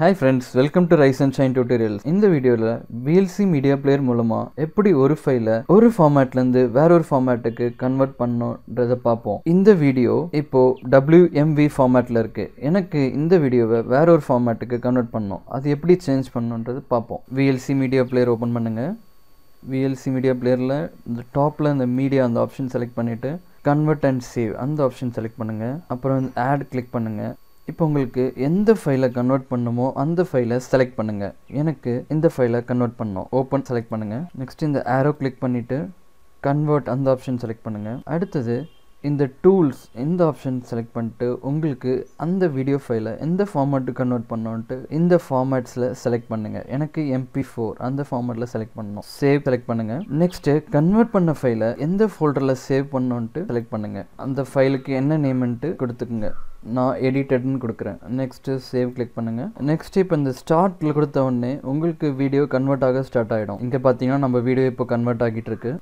hi friends welcome to rise and shine tutorials இந்த வீடியோவில் VLC media player மூலமாக எப்படி ஒரு ஃபைலை ஒரு ஃபார்மேட்லேருந்து வேற ஒரு ஃபார்மேட்டுக்கு கன்வெர்ட் பண்ணுன்றதை பார்ப்போம் இந்த வீடியோ இப்போ டபிள்யூஎம்வி ஃபார்மேட்டில் இருக்குது எனக்கு இந்த வீடியோவை வேற ஒரு ஃபார்மேட்டுக்கு கன்வெர்ட் பண்ணோம் அது எப்படி சேஞ்ச் பண்ணுன்றது பார்ப்போம் விஎல்சி மீடியா பிளேயர் ஓப்பன் பண்ணுங்கள் விஎல்சி மீடியா பிளேயரில் இந்த டாப்பில் இந்த மீடியா அந்த ஆப்ஷன் செலக்ட் பண்ணிவிட்டு கன்வெர்ட் அண்ட் சேவ் அந்த ஆப்ஷன் செலக்ட் பண்ணுங்கள் அப்புறம் ஆட் கிளிக் பண்ணுங்கள் இப்போ உங்களுக்கு எந்த ஃபைலை கன்வெர்ட் பண்ணுமோ அந்த ஃபைலை செலக்ட் பண்ணுங்கள் எனக்கு இந்த ஃபைலை கன்வெர்ட் பண்ணோம் ஓப்பன் செலக்ட் பண்ணுங்கள் நெக்ஸ்ட் இந்த ஆரோ கிளிக் பண்ணிவிட்டு கன்வெர்ட் அந்த ஆப்ஷன் செலக்ட் பண்ணுங்கள் அடுத்தது இந்த டூல்ஸ் இந்த ஆப்ஷன் செலக்ட் பண்ணிட்டு உங்களுக்கு அந்த வீடியோ ஃபைலை எந்த ஃபார்மேட்டு கன்வெர்ட் பண்ணோன்ட்டு இந்த ஃபார்மேட்ஸில் செலக்ட் பண்ணுங்கள் எனக்கு எம்பி ஃபோர் அந்த ஃபார்மேட்டில் செலக்ட் பண்ணணும் சேவ் செலக்ட் பண்ணுங்கள் நெக்ஸ்ட்டு கன்வெர்ட் பண்ண ஃபைலை எந்த ஃபோல்டரில் சேவ் பண்ணோன்ட்டு செலக்ட் பண்ணுங்கள் அந்த ஃபைலுக்கு என்ன நேம்ன்ட்டு கொடுத்துக்குங்க நான் எடிட்டட்னு கொடுக்குறேன் நெக்ஸ்ட்டு சேவ் கிளிக் பண்ணுங்கள் நெக்ஸ்ட் இப்போ இந்த ஸ்டார்ட்டில் கொடுத்த உடனே உங்களுக்கு வீடியோ கன்வெர்ட் ஆக ஸ்டார்ட் ஆகிடும் இங்கே பார்த்தீங்கன்னா நம்ம வீடியோ இப்போ கன்வெர்ட் ஆகிட்டு இருக்கு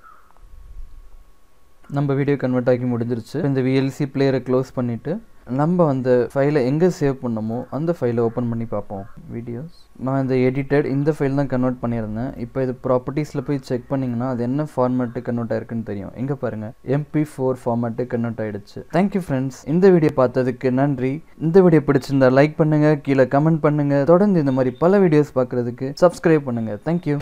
நம்ம வீடியோ கன்வெர்ட் ஆகி முடிஞ்சிருச்சு இந்த விஎல்சி பிளேயரை க்ளோஸ் பண்ணிவிட்டு நம்ம அந்த ஃபைலை எங்கே சேவ் பண்ணமோ அந்த ஃபைலை ஓப்பன் பண்ணி பார்ப்போம் வீடியோஸ் நான் இந்த எடிட்டட் இந்த ஃபைல் தான் கன்வெர்ட் பண்ணியிருந்தேன் இப்போ இது ப்ராப்பர்ட்டிஸில் போய் செக் பண்ணிங்கன்னா அது என்ன ஃபார்மேட்டு கன்வெர்ட் ஆயிருக்குன்னு தெரியும் எங்கே பாருங்கள் எம்பி ஃபோர் ஃபார்மேட்டு கன்வெர்ட் ஆகிடுச்சு தேங்க்யூ ஃப்ரெண்ட்ஸ் இந்த வீடியோ பார்த்ததுக்கு நன்றி இந்த வீடியோ பிடிச்சிருந்தா லைக் பண்ணுங்கள் கீழே கமெண்ட் பண்ணுங்கள் தொடர்ந்து இந்த மாதிரி பல வீடியோஸ் பார்க்குறதுக்கு சப்ஸ்கிரைப் பண்ணுங்கள் தேங்க்யூ